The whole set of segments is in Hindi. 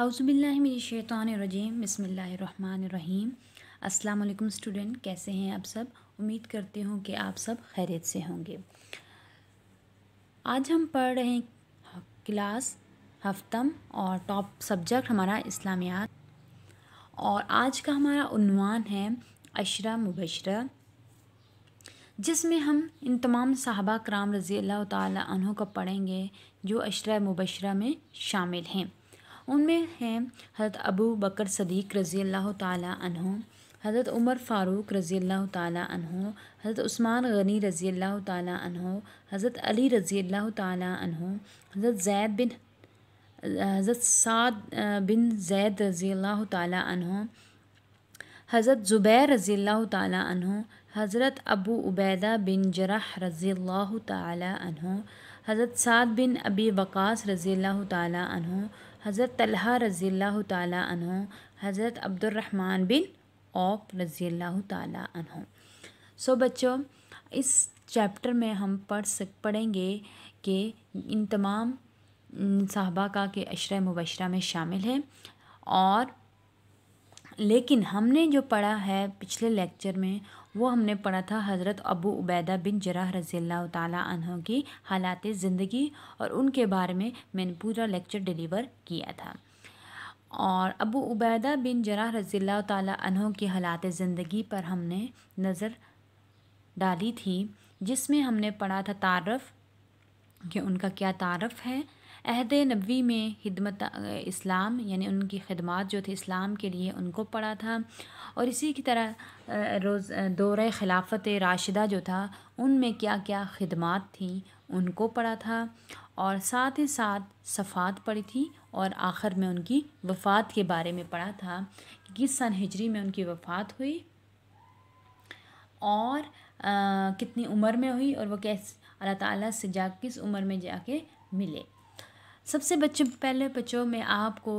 अज़बिल्लिमिनशैतरजीम बसमीम अस्सलाम स्टूडेंट कैसे हैं आप सब उम्मीद करती हूँ कि आप सब खैरियत से होंगे आज हम पढ़ रहे हैं क्लास हफ्तम और टॉप सब्जेक्ट हमारा इस्लामियात और आज का हमारा उनवान है अशरा मुबशर जिसमें हम इन तमाम साहबा कराम रज़ी अल्लाह तहों को पढ़ेंगे जो अशरा मुबशर में शामिल हैं उनमें हैं हज़रत अबू बकर सदीक रज़ी अल्लाह तहु हज़रत उमर फ़ारूक रज़ी अल्लाह तहु हज़रत उस्मान गनी रज़ी अल्लाह तहु हज़रत अली रज़ी अल्लाह तहु हज़रत जैद बिन हज़रत साद बिन जैद रज़ी अल्लाह तहु हज़रत ज़ुबैर रज़ी अल्लाह तहु हज़रत अबू उबैदा बिन जरा रज़ी अल्लाह तहु हज़रत साद बिन अबी वक़ास रज़ी अल्लाह तहु हज़रत तलहा रज़ी तु हज़रत अब्दुलरहमान बिन औप रज़ी तु सो बच्चों इस चैप्टर में हम पढ़ सक पढ़ेंगे कि इन तमाम साहबा का के अशर मुबशरा में शामिल है और लेकिन हमने जो पढ़ा है पिछले लेक्चर में वो हमने पढ़ा था हज़रत अबू उबैदा बिन जराह रज़ील्ला तहों की हालात ज़िंदगी और उनके बारे में मैंने पूरा लेक्चर डिलीवर किया था और अबू उबैदा बिन जराह रज़ील तहों की हालात ज़िंदगी पर हमने नज़र डाली थी जिसमें हमने पढ़ा था तारफ़ कि उनका क्या तारफ़ है अहद नबी में हिदमत इस्लाम यानी उनकी खदमात जो थी इस्लाम के लिए उनको पढ़ा था और इसी की तरह रोज़ दौर खिलाफत राशिदा जो था उनमें क्या क्या खदमात थी उनको पढ़ा था और साथ ही साथ सफ़ात पढ़ी थी और आखिर में उनकी वफ़ात के बारे में पढ़ा था कि किस सन हिजरी में उनकी वफ़ात हुई और आ, कितनी उम्र में हुई और वो कैस अल्लाह ताला से जा किस उम्र में जाके मिले सबसे बच्चे पहले बच्चों में आपको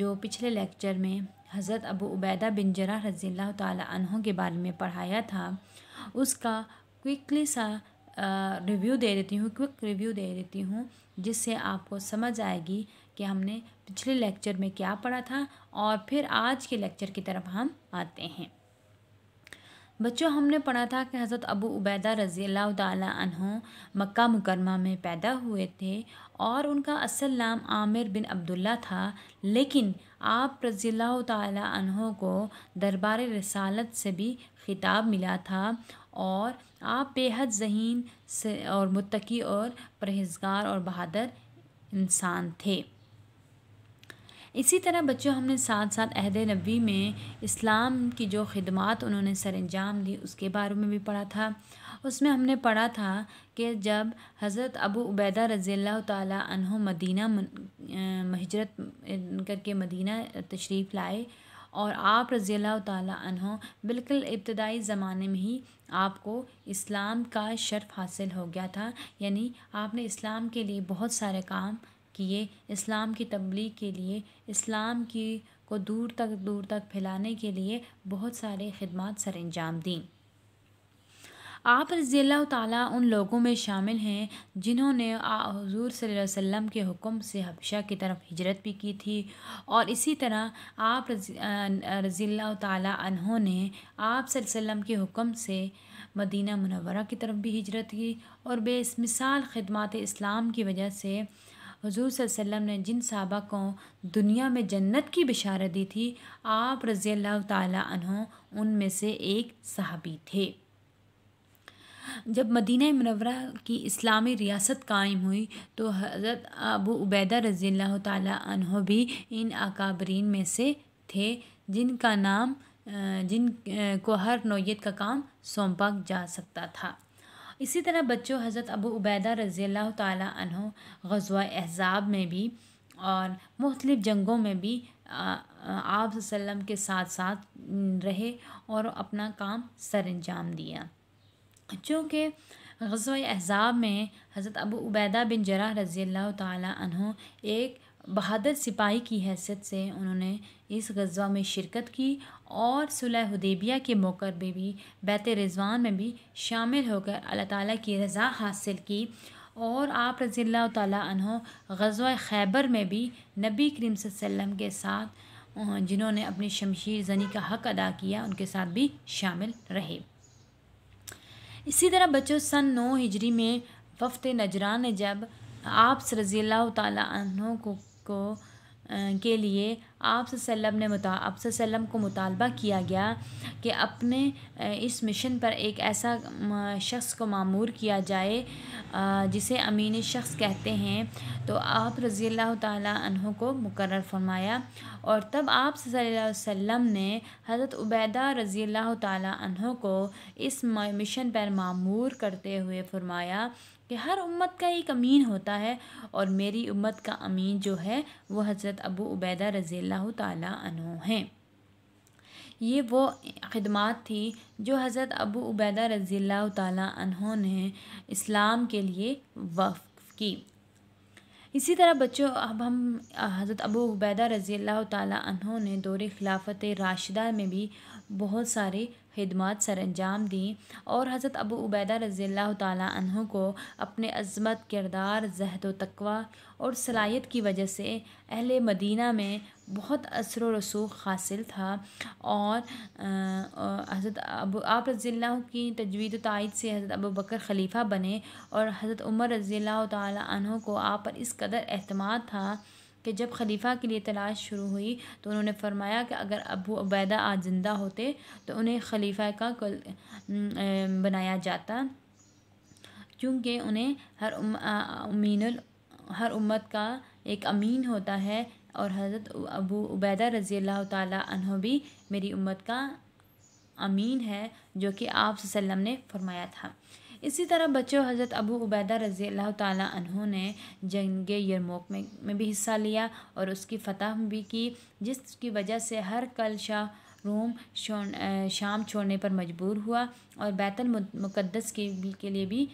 जो पिछले लेक्चर में हज़रत अबू उबैदा बिन जरा रज़ी तहों के बारे में पढ़ाया था उसका क्विकली सा रिव्यू दे देती हूँ क्विक रिव्यू दे देती हूँ जिससे आपको समझ आएगी कि हमने पिछले लेक्चर में क्या पढ़ा था और फिर आज के लेक्चर की तरफ हम आते हैं बच्चों हमने पढ़ा था कि हज़रत अबू उबैदा रज़ी अल्लाह तहों मक्का मुकरमा में पैदा हुए थे और उनका असल नाम आमिर बिन अब्दुल्ला था लेकिन आप रज़ी अल्लाह तहों को दरबार रसालत से भी खिताब मिला था और आप बेहद जहीन से और मुतकी और परहेजगार और बहादुर इंसान थे इसी तरह बच्चों हमने साथ साथ अहद नबी में इस्लाम की जो खदमात उन्होंने सर अंजाम दी उसके बारे में भी पढ़ा था उसमें हमने पढ़ा था कि जब हज़रत अबू उबैदा रज़ील्ला तहों मदीना महजरत करके मदीना तशरीफ़ लाए और आप रज़ी तहों बिल्कुल इब्तदाई ज़माने में ही आपको इस्लाम का शर्फ हासिल हो गया था यानी आपने इस्लाम के लिए बहुत सारे काम किए इस्लाम की तबलीग के लिए इस्लाम की को दूर तक दूर तक फैलाने के लिए बहुत सारे खदमात सर अंजाम दी आप रज़ील्ला ताली उन लोगों में शामिल हैं जिन्होंने हजूर वसल्लम के हुक्म से हबशा की तरफ हिजरत भी की थी और इसी तरह आप रज़ी ताली अनहों ने आप वसल्लम के हुक्म से मदीना मनवरा की तरफ भी हिजरत की और बेमिसाल खदमात इस्लाम की वजह से हजूर वसल्लम ने जिन सहाबा को दुनिया में जन्नत की बिशारत दी थी आप रज़ी अल्लाह तहों उनमें से एक सहाबी थे जब मदीना मनवरा की इस्लामी रियासत कायम हुई तो हज़रत अबू उबैदा रज़ी अल्लाह तहों भी इन अकाबरीन में से थे जिनका नाम जिन को हर नोयत का काम सौंपा जा सकता था इसी तरह बच्चों हज़रत अबू उबैदा रज़ी तहों गज़वा एहज़ाब में भी और मुख्तलिफ़ जंगों में भी आप के साथ साथ रहे और अपना काम सर अंजाम दिया चूँकि गज़व एहजाब में हज़रत अबू उबैदा बिन जरा रज़ी अल्लाह तहों एक बहादुर सिपाही की हैसियत से उन्होंने इस गज़वा में शिरकत की और सुलह हदेबिया के मौकर में भी बैत रिजवान में भी शामिल होकर अल्लाह ताली की रज़ा हासिल की और आप रज़ी तहों गज़ खैबर में भी नबी करीम सल्लम के साथ जिन्होंने अपनी शमशीर जनी का हक़ अदा किया उनके साथ भी शामिल रहे इसी तरह बच्चों सन नौ हिजरी में वफ्त नजरान ने जब आप रज़ी तहों को, को के लिए आप ने आप को मुतालबा किया गया कि अपने इस मिशन पर एक ऐसा शख्स को मामूर किया जाए जिसे अमीन शख्स कहते हैं तो आप रज़ी तहों को मुकर फरमाया और तब आप ने हज़रत उबैदा रज़ी अल्लाह तहों को इस मिशन पर मामूर करते हुए फरमाया कि हर उम्मत का एक अमीन होता है और मेरी उम्मत का अमीन जो है वो हज़रत अबू उबैदा रज़ील् तु हैं ये वो खदमात थी जो हज़रत अबू उबैदा रजी तु ने इस्लाम के लिए वफ़ की इसी तरह बच्चों अब हम हज़रत अबू उबैदा रज़ी अल्लाह तहों ने दौरे खिलाफत राशिदा में भी बहुत सारे सर अंजाम दी और हज़रत अबू उबैदा रज़ी तहु को अपने अजमत किरदार जहद तकवा और सलाहियत की वजह से अहल मदीना में बहुत असर रसूख हासिल था और हज़रत अब आप रज़ी की तजवीद तायद से हज़रत अबू बकर खलीफ़ा बने और हज़रत उमर रज़ी तहु को आप पर इस कदर अहतमाद था कि जब खलीफा के लिए तलाश शुरू हुई तो उन्होंने फरमाया कि अगर अबू अबैदा आज ज़िंदा होते तो उन्हें खलीफा का कल बनाया जाता क्योंकि उन्हें हर उमीन हर उम्मत का एक अमीन होता है और हज़रत अबू उबैदा रज़ी अल्लाह तह भी मेरी उम्मत का अमीन है जो कि आप ने फरमाया था इसी तरह बच्चों हज़रत अबू उबैदा रज़ी अल्लाह तहों ने जंग यरमोक में, में भी हिस्सा लिया और उसकी फ़तह भी की जिसकी वजह से हर कल शाह रूम शाम छोड़ने पर मजबूर हुआ और बैतल मुक़दस के, के लिए भी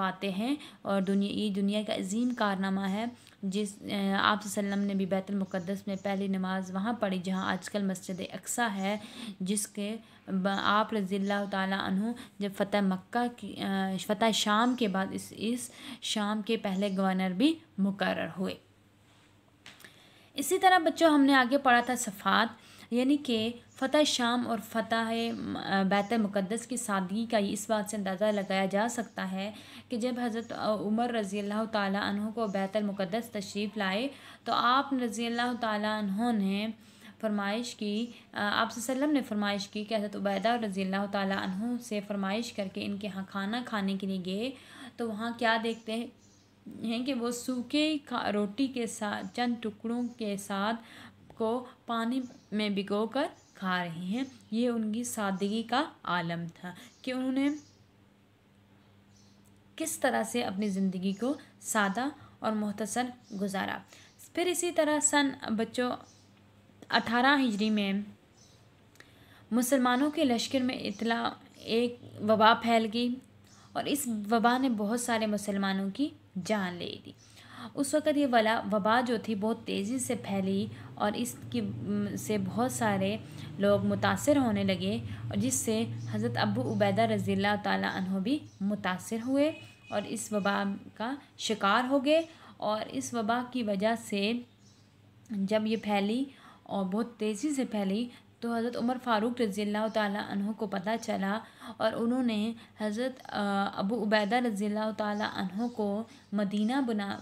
फाते हैं और दुनिया ये दुनिया का अजीम कारनामा है जिस आप सल्लम ने भी बैतुल मुकद्दस में पहली नमाज़ वहाँ पढ़ी जहाँ आजकल मस्जिद अक्सा है जिसके आप रज़ी तु जब फ़तेह मक्का की फतेह शाम के बाद इस इस शाम के पहले गवर्नर भी मुकर हुए इसी तरह बच्चों हमने आगे पढ़ा था सफ़ात यानी कि फतः शाम और फ़तह बैत मुक़दस की सादगी का इस बात से अंदाज़ा लगाया जा सकता है कि जब हज़रत उमर रज़ी अल्लाह तहों को बैत मुक़दस तशरीफ़ लाए तो आप रज़ी अल्लाह तहों ने फरमाइश की आप वसल्लम ने फरमाइश की कि हज़रत उबैदा रज़ी अल्लाह तहों से फरमाइश करके इनके यहाँ खाना खाने के लिए गए तो वहाँ क्या देखते हैं हैं कि वो सूखे रोटी के साथ चंद टुकड़ों के साथ को पानी में भिगो कर खा रहे हैं ये उनकी सादगी का आलम था कि उन्होंने किस तरह से अपनी ज़िंदगी को सादा और मुहतसर गुजारा फिर इसी तरह सन बच्चों अठारह हिजरी में मुसलमानों के लश्कर में इतला एक वबा फैल गई और इस वबा ने बहुत सारे मुसलमानों की जान ले दी उस वक़्त ये वला वबा जो थी बहुत तेज़ी से फैली और इसकी से बहुत सारे लोग मुतासर होने लगे और जिससे हज़रत अबू उबैदा रज़ी तु भी मुतासर हुए और इस वबा का शिकार हो गए और इस वबा की वजह से जब ये फैली और बहुत तेज़ी से फैली तो हज़रत उमर फ़ारूक रज़ी तह को पता चला और उन्होंने हज़रत अबू उबैदा रज़ील्ला तह को मदीना बुला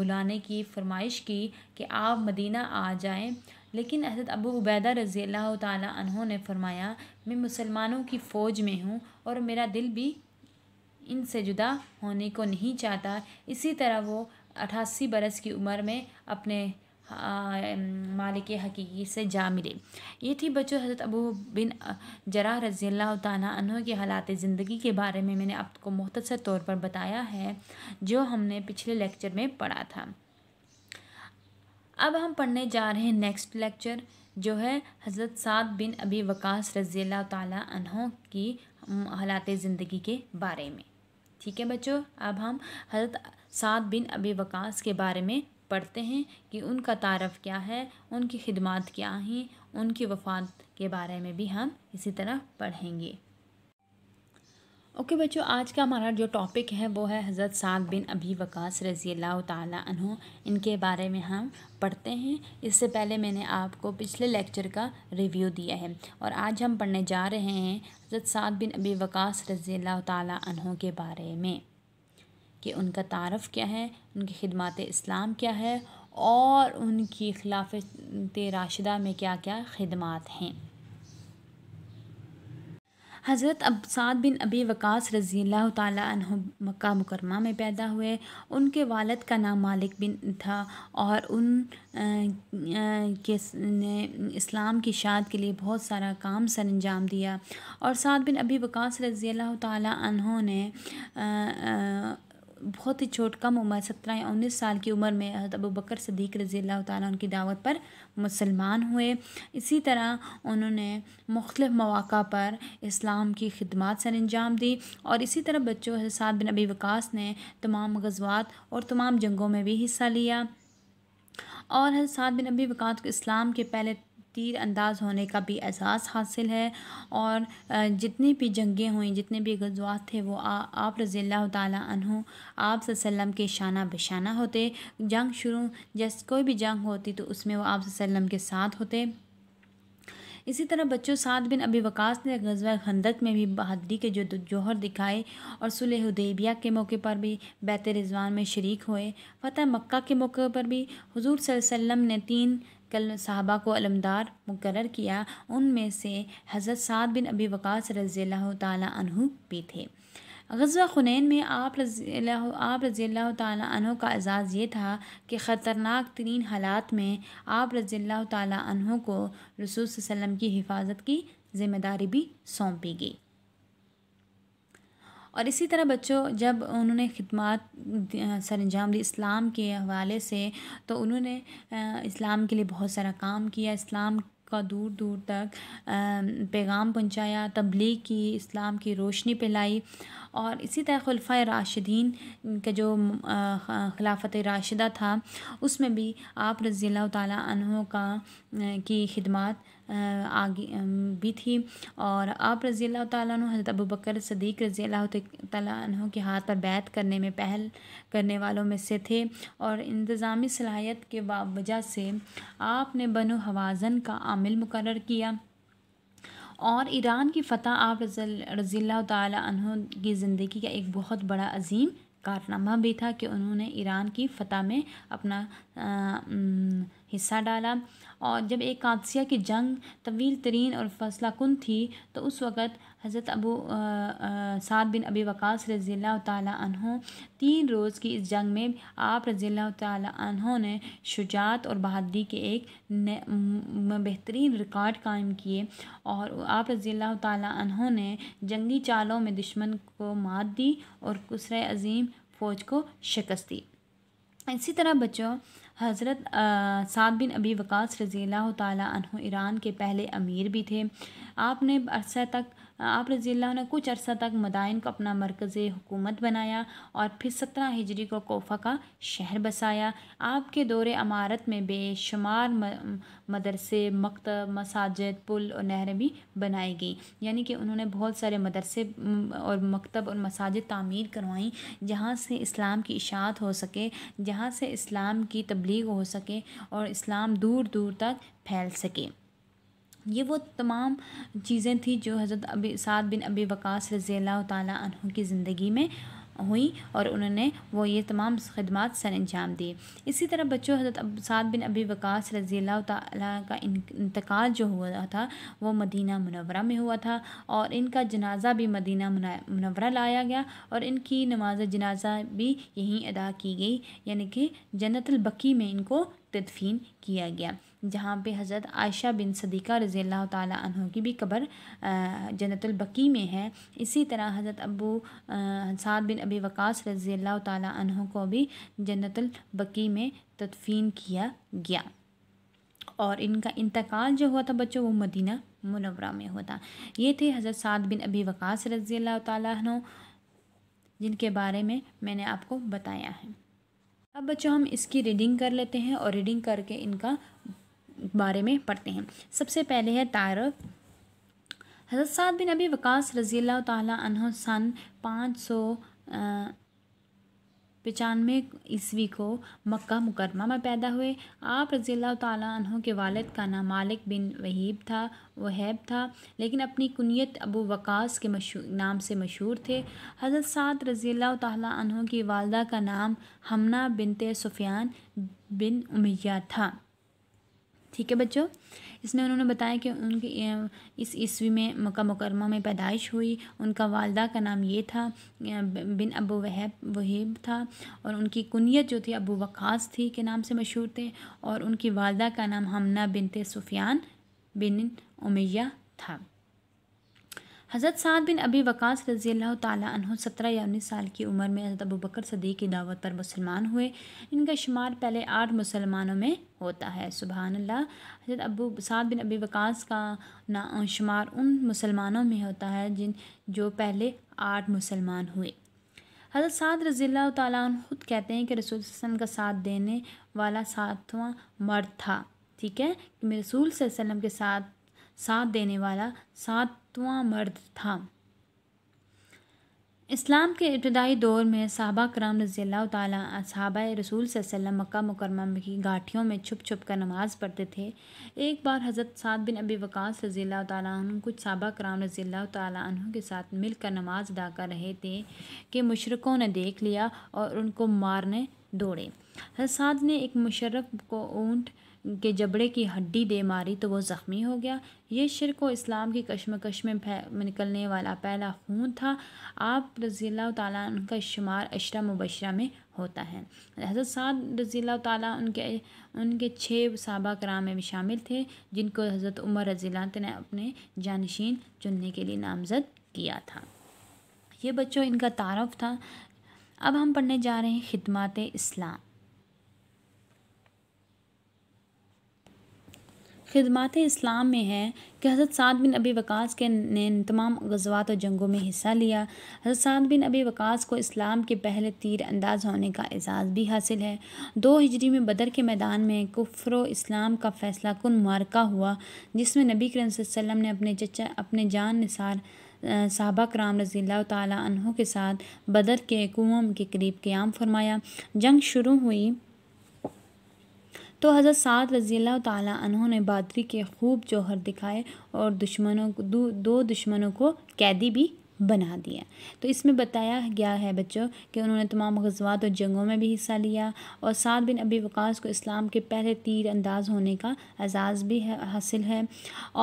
बुलाने की फरमाइश की कि आप मदीना आ जाएं लेकिन हज़रत अबू उबैदा रज़ी तह ने फरमाया मैं मुसलमानों की फ़ौज में हूँ और मेरा दिल भी इनसे जुदा होने को नहीं चाहता इसी तरह वो अठासी बरस की उम्र में अपने मालिक हकी से जा मिले ये थी बच्चों हज़रत अबू बिन जरा रज़ी अल्लाह तह के हालात ज़िंदगी के बारे में मैंने आपको मुख्तर तौर पर बताया है जो हमने पिछले लेक्चर में पढ़ा था अब हम पढ़ने जा रहे हैं नेक्स्ट लेक्चर जो है हज़रत साद बिन अबी वकास रज़ी अल्लाह तहों की हालात ज़िंदगी के बारे में ठीक है बच्चों अब हम हज़रत साद बिन अबी वकास के बारे में पढ़ते हैं कि उनका तारफ़ क्या है उनकी खिदमत क्या हैं उनकी वफात के बारे में भी हम इसी तरह पढ़ेंगे ओके बच्चों आज का हमारा जो टॉपिक है वो है हज़रत साद बिन अभी वकास रज़ी अल्लाह इनके बारे में हम पढ़ते हैं इससे पहले मैंने आपको पिछले लेक्चर का रिव्यू दिया है और आज हम पढ़ने जा रहे हैं हज़रत साद बिन अभी वकास रज़ी अल्लाह तहों के बारे में कि उनका तारफ़ क्या है उनकी खिदमत इस्लाम क्या है और उनकी खिलाफत राशिदा में क्या क्या खदमात हैं हज़रत अब साद बिन अबी वक़ास रज़ी अल्लाह मक्का मुकरमा में पैदा हुए उनके वालद का नाम मालिक बिन था और उन के ने इस्लाम की शाद के लिए बहुत सारा काम सर अंजाम दिया और साद बिन अबी वक़ास रज़ी अल्लाह तह ने आ, बहुत ही छोट कम उम्र सत्रह या उन्नीस साल की उम्र में हज़रत अबू बकर सदीक रज़ी अल्लाह ताली की दावत पर मुसलमान हुए इसी तरह उन्होंने मुख्तफ मौक़ा पर इस्लाम की खिदमत सर अंजाम दी और इसी तरह बच्चों साद बिन अबी वकास ने तमाम गजवात और तमाम जंगों में भी हिस्सा लिया और हजरत बिन अबी वकास को इस्लाम के पहले तीर अंदाज़ होने का भी एहसास हासिल है और जितनी भी जंगें हुई जितने भी गजवात थे वो आ, आप रज़ी तहु आप के शाना बशाना होते जंग शुरू जैसे कोई भी जंग होती तो उसमें वो आप के साथ होते इसी तरह बच्चों साद बिन अभी वकास ने गजवा खंदक में भी बहादरी के जो जोहर दिखाए और सुलह उदेबिया के मौके पर भी बैत रिजवान में शरीक हुए फ़तेह मक्का के मौके पर भी हजूर सल्लम ने तीन कल साहबा को अलमदार मुकर किया उनमें से हज़रत साद बिन अबी वक़ास रज़ील तु भी थे गजवा खुनैन में आप रजी आप रज़ी तहों का एजाज़ ये था कि ख़तरनाक तरीन हालात में आप रज़ील तहों को रसूल वसम की हिफाजत की ज़िम्मेदारी भी सौंपी गई और इसी तरह बच्चों जब उन्होंने खिदमत सर अंजाम दी इस्लाम के हवाले से तो उन्होंने इस्लाम के लिए बहुत सारा काम किया इस्लाम का दूर दूर तक पैगाम पहुंचाया तबलीग की इस्लाम की रोशनी फैलाई और इसी तरह खलफा राशिदीन का जो खिलाफत राशिदा था उसमें भी आप रज़ी अल्लाह का की खिदमत आगे भी थी और आप रज़ी अल्लाह तु हज़रत अबू बकर सदीक रज़ी अल्लाह तु के हाथ पर बैत करने में पहल करने वालों में से थे और इंतज़ामी सलाहियत के वजह से आपने बनो हवाजन का आमिल मुकर किया और ईरान की फ़तह आप रज़ील्ला तहों की ज़िंदगी का एक बहुत बड़ा अजीम कारनामा भी था कि उन्होंने ईरान की फ़तह में अपना आ, न, हिस्सा डाला और जब एक कादसिया की जंग तवील तरीन और फसला कन थी तो उस वक़्त हज़रत अबू साद बिन अबी वक़ास रज़ी तहों तीन रोज़ की इस जंग में आप रज़ी तहों ने शुजात और बहादरी के एक बेहतरीन रिकॉर्ड कायम किए और आप रज़ी तहों ने जंगी चालों में दुश्मन को मात दी और कुसर अजीम फ़ौज को शिकस्त दी इसी तरह बच्चों हज़रत साद बिन अबी वक़ास रज़ी अल्लाह ईरान के पहले अमीर भी थे आपने अरसा तक आप रज़ी ने कुछ अरसा तक मदायन को अपना मरकज़ हुकूमत बनाया और फिर सत्रह हिजरी को कोफा का शहर बसाया आपके दौर अमारत में बेशुमार मदरसे मकत मसाजद पुल और नहरें भी बनाई गई यानी कि उन्होंने बहुत सारे मदरसे और मकतब और मसाजद तामीर करवाई जहाँ से इस्लाम की इशात हो सके जहाँ से इस्लाम की तबलीग हो सके और इस्लाम दूर दूर तक फैल सके ये वो तमाम चीज़ें थी जो हज़रत अबी साद बिन अबी वकास रज़ी तु की ज़िंदगी में हुई और उन्होंने वो ये तमाम खदमात सर अंजाम दिए इसी तरह बच्चों हज़रत साद बिन अबी वकास रज़ी का इंतकाल जो हुआ था वो मदीना मनवरा में हुआ था और इनका जनाजा भी मदीना मनवरा लाया गया और इनकी नमाज जनाजा भी यहीं अदा की गई यानी कि जन्नतलबकी में इनको तदफीन किया गया जहाँ पे हज़रत आयशा बिन सदीक़ा रज़ी तह की भी कबर जन्नतुलबकी में है इसी तरह हज़रत अबू साद बिन अबी वक़ास रज़ी अल्लाह तह को भी जन्नतुलबकी में तदफीन किया गया और इनका इंतकाल जो हुआ था बच्चों वो मदीना मुनवरा में हुआ था ये थे हज़रत साद बिन अबी वक़ास रज़ी अल्लाह जिनके बारे में मैंने आपको बताया है अब बच्चों हम इसकी रीडिंग कर लेते हैं और रीडिंग करके इनका बारे में पढ़ते हैं सबसे पहले है तारफ़ हज़रत साद बिन अबी वकास रज़ी तह सन पाँच सौ पचानवे ईस्वी को मक्का मुकरमा में पैदा हुए आप रज़ी तहों के वालद का नाम मालिक बिन वहीब था वहैब था लेकिन अपनी कुनीत अबू वकास के नाम से मशहूर थे हज़रत साद रज़ी तहों की वालदा का नाम हमना बिनते सुफियान बिन उमैया था ठीक है बच्चों इसमें उन्होंने बताया कि उनकी इस ईस्वी में मक्का मुकरमा में पैदाइश हुई उनका वालदा का नाम ये था बिन अबू वहब वहीब था और उनकी कुनीत जो थी अबू वक़ास थी के नाम से मशहूर थे और उनकी वालदा का नाम हमना बिनते सुफियान बिन उमैया था हज़रत साद बिन अबी वक़ास रजी अल्लाह तह सत्रह या उन्नीस साल की उम्र में हज़रत अबू बकर सदी की दावत पर मुसलमान हुए इनका शुमार पहले आठ मुसलमानों में होता है सुबह अल्लाह हज़रत अबू साद बिन अबी वक़ास का ना शुमार उन मुसलमानों में होता है जिन जो पहले आठ मुसलमान हुए हज़रत साद अल्लाह तन ख़ुद कहते हैं कि रसूल का साथ देने वाला सातवां मर्द था ठीक है कि मैं रसूल के साथ साथ देने वाला सातवां मर्द था इस्लाम के इब्तदाई दौर में सहाबा कराम रजील्ला तहब रसूल वसल्लम मक्का मुकरमा की गाठियों में छुप छुप कर नमाज़ पढ़ते थे एक बार हज़रत सात बिन अबी वक़ास रज़ी तु कुछ सहाबा कराम रज़ी तु के साथ मिलकर नमाज अदा कर रहे थे कि मशरक़ों ने देख लिया और उनको मारने दौड़े हजरत ने एक मुशरफ को ऊँट के जबड़े की हड्डी दे मारी तो वो ज़ख्मी हो गया ये शिरक व इस्लाम की कश्मकश में निकलने वाला पहला खून था आप रज़ी ताली उनका शुमार अशरा मुबशरा में होता है हजरत साद रज़ी ताली उनके उनके छः सबा कराम में भी शामिल थे जिनको हज़रत उमर रज़ी ने अपने जानशीन चुनने के लिए नामज़द किया था ये बच्चों इनका तारफ़ था अब हम पढ़ने जा रहे हैं खदमात इस्लाम खिदमत इस्लाम में है कि हज़रत साद बिन अबी वकास के ने तमाम गजवात और जंगों में हिस्सा लिया हज़रत साद बिन अबी वकास को इस्लाम के पहले तीर अंदाज होने का एजाज़ भी हासिल है दो हिजरी में बदर के मैदान में कुफर इस्लाम का फ़ैसला कन मारका हुआ जिसमें नबी करम वसम ने अपने चचा अपने जान निसार साहबा कराम रज़ील तहों के साथ बदर के कुम के करीब क्याम फरमाया जंग शुरू हुई तो हज़रत साद रज़ील्ला तहों ने बादरी के खूब जौहर दिखाए और दुश्मनों को दो, दो दुश्मनों को कैदी भी बना दिया तो इसमें बताया गया है बच्चों कि उन्होंने तमाम गजवात और जंगों में भी हिस्सा लिया और सात बिन अबी वकास को इस्लाम के पहले तीर अंदाज होने का एजाज़ भी है, हासिल है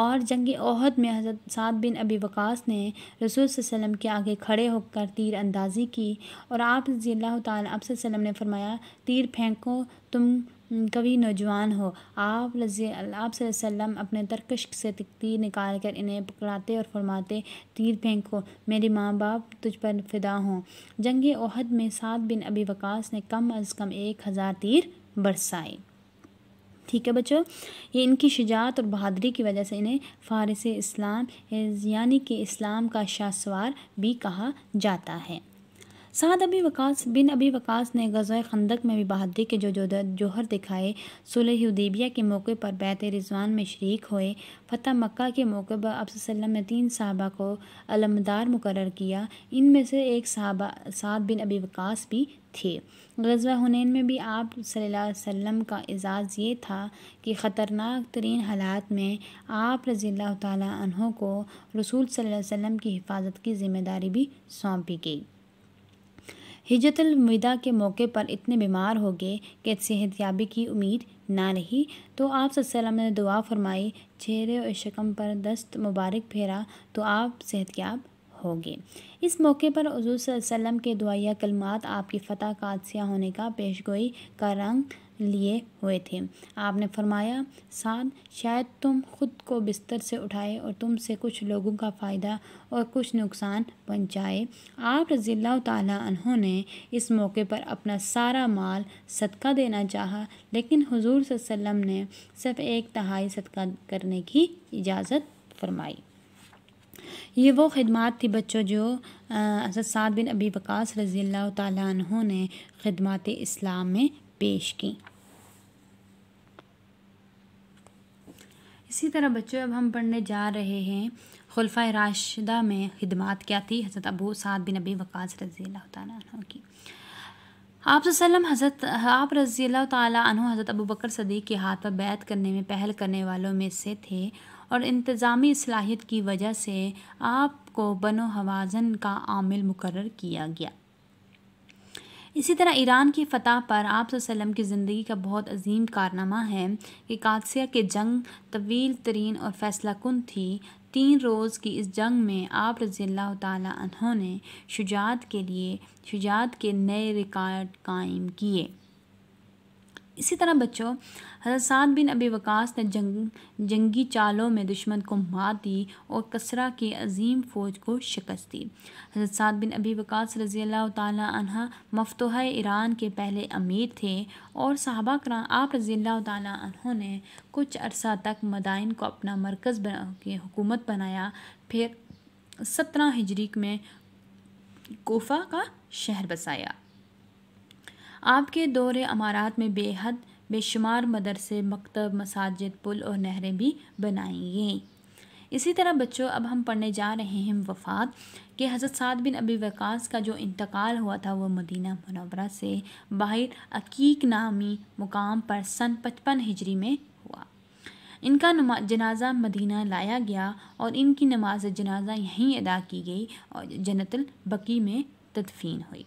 और जंग अहद में हजरत साद बिन अबी वकास ने रसूल वसम के आगे खड़े होकर तीर अंदाजी की और आप जिला तब ने फरमाया तीर फेंको तुम कभी नौजवान हो आप रजी आप अपने तरकश से तीर निकाल कर इन्हें पकड़ाते और फरमाते तीर फेंको मेरे माँ बाप तुझ पर फिदा हों जंग अहद में सात बिन अबी वकास ने कम अज़ कम एक हज़ार तीर बरसाए ठीक है बच्चों ये इनकी शिजात और बहादरी की वजह से इन्हें फारस इस्लाम यानी कि इस्लाम का शाहवार भी कहा जाता है साद अबी वकास बिन अबी वकास ने गज़ खंदक में भी बहादुर के जो जोहर दिखाए सुलह उदेबिया के मौके पर बैत रिजवान में शरीक हुए फ़तेह मक्का के मौके पर अब्सम ने तीन साहबा को अलमदार मुकर किया इनमें से एक साहबा साद बिन अबी वकास भी थे गजवा हुनैन में भी आप वसल्लम का एजाज़ ये था कि ख़तरनाक तरीन हालात में आप रज़ी तहों को रसूल सल्लम की हिफाजत की ज़िम्मेदारी भी सौंपी गई हिजतलविदा के मौके पर इतने बीमार हो गए कि सेहत याबी की उम्मीद ना रही तो आप सल्लम ने दुआ फरमाई चेहरे और शकम पर दस्त मुबारक फेरा तो आप सेहत याब होगी इस मौके पर हजूर वसम के दुआया कलमात आपकी फ़तह कादसिया होने का पेश गोई का रंग लिए हुए थे आपने फरमाया साद शायद तुम खुद को बिस्तर से उठाए और तुमसे कुछ लोगों का फ़ायदा और कुछ नुकसान पहुँचाए आप रजील्ला तहों ने इस मौके पर अपना सारा माल सदका देना चाहा लेकिन हजूर वसम ने सिर्फ एक तहाई सदका करने की इजाज़त फरमाई ये वो खदमात थी बच्चों जो हजरत साद बिन अबी वकास रज़ी अल्लाह तहों ने खदमात इस्लाम में पेश की इसी तरह बच्चों अब हम पढ़ने जा रहे हैं खुलफा राशिदा में खदमात क्या थी हज़रत अबू साद बिन अबी वकास रज़ी अल्लाह तहों की आप वसल्लम हज़रत आप रज़ी अल्लाह तहों हज़रत अबू बकर सदीक़ के हाथ पर बैत करने में पहल करने वालों में से थे और इंतज़ामी सलाहियत की वजह से आपको बनो हवाजन का आमिल मुकर किया गया इसी तरह ईरान की फ़तह पर आप की ज़िंदगी का बहुत अजीम कारनामा है कि कादसिया के जंग तवील तरीन और फैसला कन थी तीन रोज़ की इस जंग में आप रज़ी तहों ने शुजात के लिए शुजात के नए रिकॉर्ड कायम किए इसी तरह बच्चों हजरत साद बिन अबी वकास ने जंग जंगी चालों में दुश्मन को मार दी और कसरा की अजीम फ़ौज को शिकस्त दी हजरत साद बिन अबी वकास रज़ी अल्लाह तह ईरान के पहले अमीर थे और साहबा कर आप रज़ी अल्लाह तहों ने कुछ अरसा तक मदाइन को अपना मरकज़ के हुकूमत बनाया फिर सत्रह हिजरी में कोफा का शहर बसाया आपके दौरे अमारात में बेहद बेशुमार मदरसे मकतब मसाजिद पुल और नहरें भी बनाई गई इसी तरह बच्चों अब हम पढ़ने जा रहे हैं वफ़ात के हज़रत साद बिन अबी वक़ास का जो इंतकाल हुआ था वो मदीना मनवरा से बाहर अकीक नामी मुकाम पर सन पचपन हिजरी में हुआ इनका जनाजा मदीना लाया गया और इनकी नमाज जनाजा यहीं अदा की गई और जन्नतल बकी में तदफीन हुई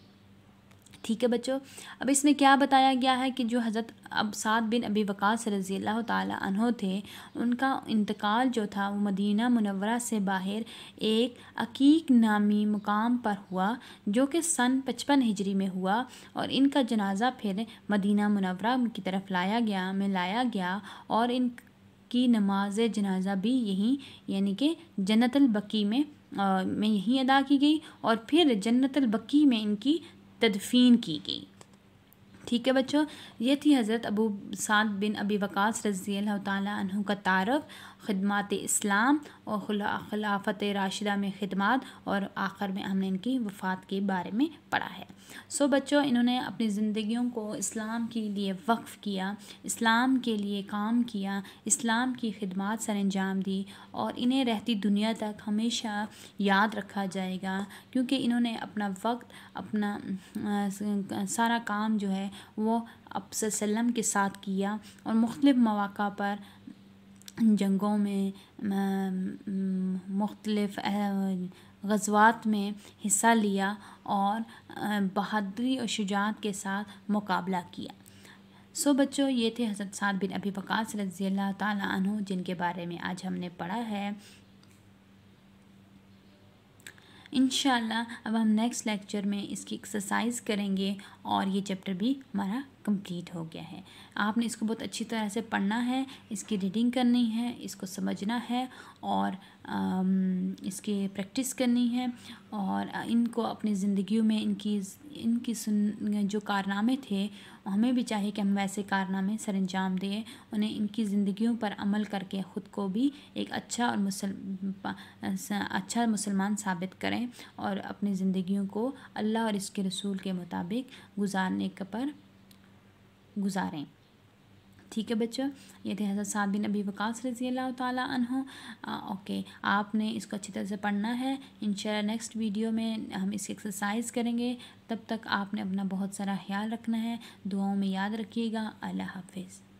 ठीक है बच्चों अब इसमें क्या बताया गया है कि जो हज़रत अब सात बिन अबी वक़ास रज़ी अल्लाह तहों थे उनका इंतकाल जो था वो मदीना मुनवरा से बाहर एक अकीक नामी मुकाम पर हुआ जो कि सन पचपन हिजरी में हुआ और इनका जनाजा फिर मदीना मुनवरा की तरफ लाया गया में लाया गया और इन की नमाज जनाजा भी यहीं यानी कि जन्नतल बकी में आ, में यहीं अदा की गई और फिर जन्नतल बकी में इनकी तदफीन की गई ठीक है बच्चों ये थी हज़रत अबू साद बिन अबी वक़ास रज़ी अल्लाह तह का तारफ़ खदमात इस्लाम और खिलाफत राशिदा में खदमात और आखिर में हमने इनकी वफ़ात के बारे में पढ़ा है सो बच्चों इन्होंने अपनी ज़िंदगियों को इस्लाम के लिए वक्फ़ किया इस्लाम के लिए काम किया इस्लाम की खदमात सर अंजाम दी और इन्हें रहती दुनिया तक हमेशा याद रखा जाएगा क्योंकि इन्होंने अपना वक्त अपना सारा काम जो है वो अब के साथ किया और मुख्तलिफ़ मौक़ा पर जंगों में मुख्तलिफ़ ग़ज़वात में हिस्सा लिया और बहादुरी और शुजात के साथ मुकाबला किया सो बच्चों ये थे हज़रत साद बिन अभी वक़ास रज़ी अल्लाह तु जिनके बारे में आज हमने पढ़ा है इन अब हम नेक्स्ट लेक्चर में इसकी एक्सरसाइज करेंगे और ये चैप्टर भी हमारा कंप्लीट हो गया है आपने इसको बहुत अच्छी तरह से पढ़ना है इसकी रीडिंग करनी है इसको समझना है और इसके प्रैक्टिस करनी है और इनको अपनी ज़िंदगी में इनकी इनकी सुन जो कारनामे थे हमें भी चाहिए कि हम वैसे कारनामे सर अंजाम दें उन्हें इनकी ज़िंदगी पर अमल करके ख़ुद को भी एक अच्छा और मुसल अच्छा मुसलमान साबित करें और अपनी ज़िंदगी को अल्लाह और इसके रसूल के मुताबिक गुजारने पर गुजारें ठीक है बच्चों ये थे हज़रत सात बिन अभी वकास रजी अल्लाह तहों ओके आपने इसको अच्छी तरह से पढ़ना है इन नेक्स्ट वीडियो में हम इसकी एक्सरसाइज करेंगे तब तक आपने अपना बहुत सारा ख्याल रखना है दुआओं में याद रखिएगा अल्लाह हाफिज़